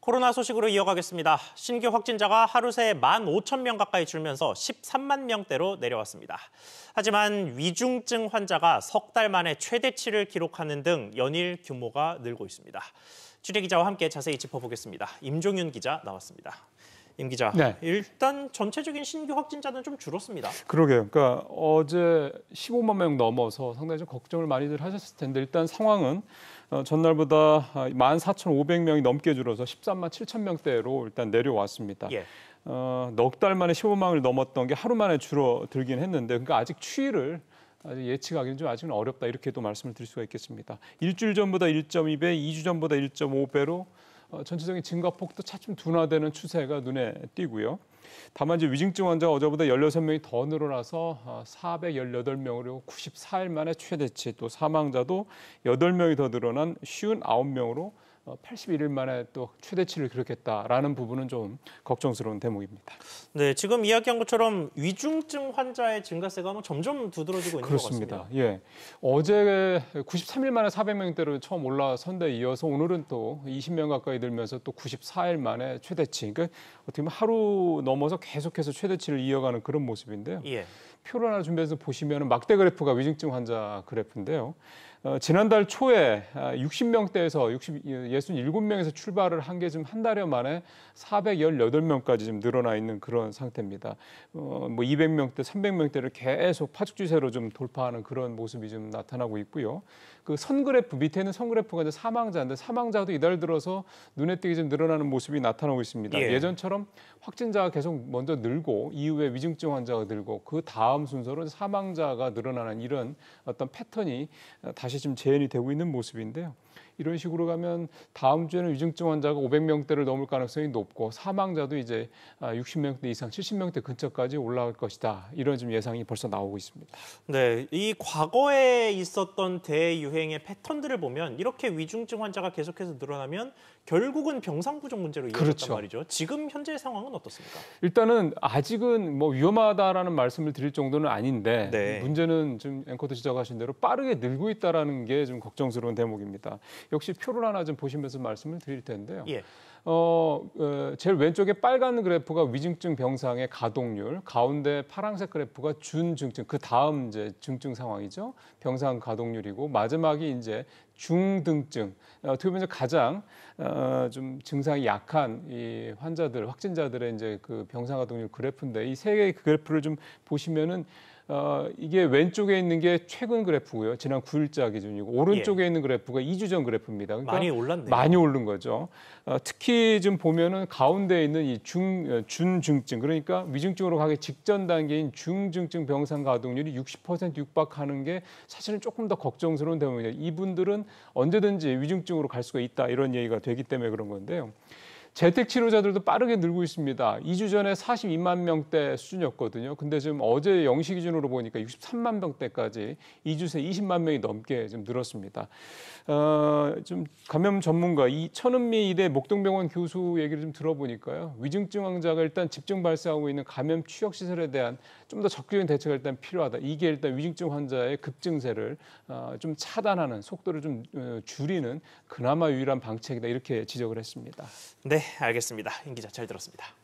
코로나 소식으로 이어가겠습니다. 신규 확진자가 하루 새 15,000명 가까이 줄면서 13만 명대로 내려왔습니다. 하지만 위중증 환자가 석 달 만에 최대치를 기록하는 등 연일 규모가 늘고 있습니다. 취재 기자와 함께 자세히 짚어보겠습니다. 임종윤 기자 나왔습니다. 임 기자. 네. 일단 전체적인 신규 확진자는 좀 줄었습니다. 그러게요. 그러니까 어제 15만 명 넘어서 상당히 좀 걱정을 많이들 하셨을 텐데 일단 상황은 어, 전날보다 14,500명이 넘게 줄어서 13만 7천 명대로 일단 내려왔습니다. 예. 어, 넉달 만에 15만을 넘었던 게 하루 만에 줄어들긴 했는데 그러니까 아직 추이를 아직 예측하기는 좀 아직은 어렵다 이렇게 도 말씀을 드릴 수가 있겠습니다. 일주일 전보다 1.2배, 2주 전보다 1.5배로 어, 전체적인 증가 폭도 차츰 둔화되는 추세가 눈에 띄고요. 다만 이제 위중증 환자가 어제보다 16명이 더 늘어나서 418명으로 어, 94일 만에 최대치 또 사망자도 8명이 더 늘어난 59명으로 81일 어, 만에 또 최대치를 기록했다라는 부분은 좀 걱정스러운 대목입니다. 네, 지금 이야기한 것처럼 위중증 환자의 증가세가 뭐 점점 두드러지고 있는 그렇습니다. 것 같습니다. 예, 어제 93일 만에 400명대로 처음 올라선 데 이어서 오늘은 또 20명 가까이 들면서 또 94일 만에 최대치. 그러니까 어떻게 보면 하루 넘어서 계속해서 최대치를 이어가는 그런 모습인데요. 예. 표를 하나 준비해서 보시면 막대 그래프가 위중증 환자 그래프인데요. 어, 지난달 초에 60명대에서 아, 60, 67명에서 출발을 한 게 지금 한 달여 만에 418명까지 좀 늘어나 있는 그런 상태입니다. 어, 뭐 200명대, 300명대를 계속 파죽 주세로좀 돌파하는 그런 모습이 좀 나타나고 있고요. 그 선그래프 밑에는 선그래프가 이제 사망자인데 사망자도 이달 들어서 눈에 띄게 좀 늘어나는 모습이 나타나고 있습니다. 예. 전처럼 확진자가 계속 먼저 늘고 이후에 위중증 환자가 늘고 그 다음 다음 순서로 사망자가 늘어나는 이런 어떤 패턴이 다시 지금 재현이 되고 있는 모습인데요. 이런 식으로 가면 다음 주에는 위중증 환자가 500명대를 넘을 가능성이 높고 사망자도 이제 60명대 아, 이상, 70명대 근처까지 올라갈 것이다. 이런 좀 예상이 벌써 나오고 있습니다. 네, 이 과거에 있었던 대유행의 패턴들을 보면 이렇게 위중증 환자가 계속해서 늘어나면 결국은 병상 부족 문제로 이어졌단 그렇죠. 말이죠. 지금 현재 상황은 어떻습니까? 일단은 아직은 뭐 위험하다라는 말씀을 드릴 정도. 정도는 아닌데 네. 문제는 지금 앵커도 지적하신 대로 빠르게 늘고 있다라는 게 좀 걱정스러운 대목입니다. 역시 표를 하나 좀 보시면서 말씀을 드릴 텐데요. 예. 어, 어, 제일 왼쪽에 빨간 그래프가 위중증 병상의 가동률, 가운데 파란색 그래프가 준증증, 그 다음 이제 증증 상황이죠. 병상 가동률이고 마지막이 이제 중등증, 어, 어떻게 보면 가장 어, 좀 증상이 약한 이 환자들, 확진자들의 이제 그 병상가동률 그래프인데 이 세 개의 그래프를 좀 보시면은 어, 이게 왼쪽에 있는 게 최근 그래프고요. 지난 9일자 기준이고 오른쪽에 예. 있는 그래프가 2주 전 그래프입니다. 그러니까 많이 올랐네요. 많이 오른 거죠. 어, 특히 좀 보면은 가운데 있는 이 중, 어, 준중증 그러니까 위중증으로 가기 직전 단계인 중중증 병상 가동률이 60% 육박하는 게 사실은 조금 더 걱정스러운 대목이에요. 이분들은 언제든지 위중증으로 갈 수가 있다 이런 얘기가 되기 때문에 그런 건데요. 재택 치료자들도 빠르게 늘고 있습니다. 2주 전에 42만 명대 수준이었거든요. 근데 지금 어제 영시 기준으로 보니까 63만 명대까지 2주 새 20만 명이 넘게 좀 늘었습니다. 어, 좀 감염 전문가 이 천은미 이대 목동병원 교수 얘기를 좀 들어보니까요. 위중증 환자가 일단 집중 발생하고 있는 감염 취약 시설에 대한 좀 더 적극적인 대책이 일단 필요하다. 이게 일단 위중증 환자의 급증세를 어, 좀 차단하는 속도를 좀 어, 줄이는 그나마 유일한 방책이다 이렇게 지적을 했습니다. 네. 네, 알겠습니다. 임 기자 잘 들었습니다.